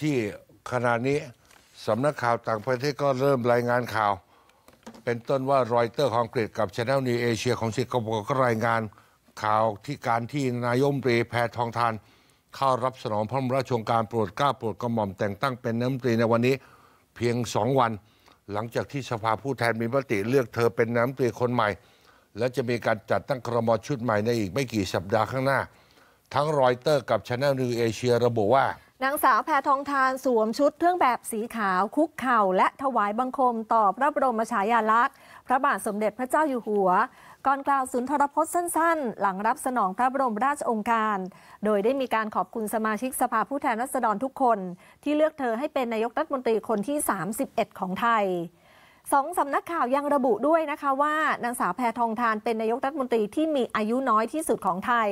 ที่ขณะนี้สำนักข่าวต่างประเทศก็เริ่มรายงานข่าว เป็นต้นว่ารอยเตอร์ของอังกฤษกับชาแนลนีเอเชียของสิงคโปร์ก็รายงาน ข่าวที่การที่นายมตรีแพทองทาน เข้ารับสนองพระมราชโงการโปรดเกล้าโปรดกระหม่อมแต่งตั้งเป็นนายมตรีในวันนี้เพียงสองวัน หลังจากที่สภาผู้แทนมีมติเลือกเธอเป็นนายมตรีคนใหม่ และจะมีการจัดตั้งครมชุดใหม่ในอีกไม่กี่สัปดาห์ข้างหน้า ทั้งรอยเตอร์กับชาแนลนิวเอเชียระบุว่านางสาวแพทองทานสวมชุดเครื่องแบบสีขาว คุกเข่าและถวายบังคม ต่อพระบรมฉายาลักษณ์ พระบาทสมเด็จพระเจ้าอยู่หัว ก่อนกล่าว สุนทรพจน์สั้น ๆ หลังรับสนองพระบรมราชองค์การ โดยได้มีการขอบคุณสมาชิกสภาผู้แทนราษฎรทุกคน ที่เลือกเธอให้เป็นนายกรัฐมนตรีคนที่ 31 ของไทยสองสำนักข่าวยังระบุด้วยนะคะว่านางสาวแพทองทานเป็นนายกรัฐมนตรีที่มีอายุน้อยที่สุดของไทย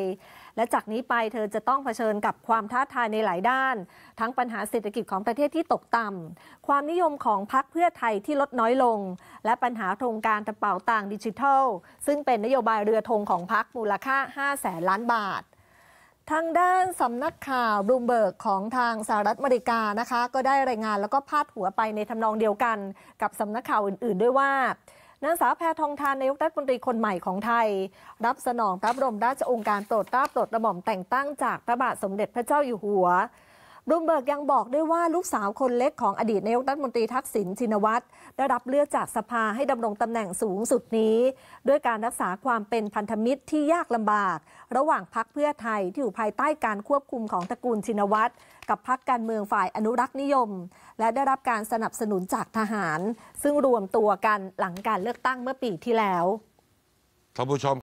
และจากนี้ไปเธอจะต้องเผชิญกับความท้าทายในหลายด้าน ทั้งปัญหาเศรษฐกิจของประเทศที่ตกต่ำความนิยมของพรรคเพื่อไทยที่ลดน้อยลง และปัญหาโครงการกระเป๋าต่างดิจิทัล ซึ่งเป็นนโยบายเรือธงของพรรคมูลค่า5แสนล้านบาททางด้านสำนักข่าวบลูมเบิร์กของทางสหรัฐอเมริกานะคะ ก็ได้รายงานแล้วก็พาดหัวไปในทำนองเดียวกัน กับสำนักข่าวอื่น ๆ ด้วยว่านางสาวแพทองทานนายกรัฐมนตรีคนใหม่ของไทย รับสนองพระบรมราชโองการโปรดเกล้าโปรดกระหม่อมแต่งตั้งจากพระบาทสมเด็จพระเจ้าอยู่หัวรูมเบิร์กยังบอกด้วยว่าลูกสาวคนเล็กของอดีตนายกรัฐมนตรีทักษิณชินวัตรได้รับเลือกจากสภาให้ดำรงตำแหน่งสูงสุดนี้ ด้วยการรักษาความเป็นพันธมิตรที่ยากลำบาก ระหว่างพรรคเพื่อไทยที่อยู่ภายใต้การควบคุมของตระกูลชินวัตรกับพรรคการเมืองฝ่ายอนุรักษ์นิยม และได้รับการสนับสนุนจากทหาร ซึ่งรวมตัวกันหลังการเลือกตั้งเมื่อปีที่แล้วท่านผู้ชม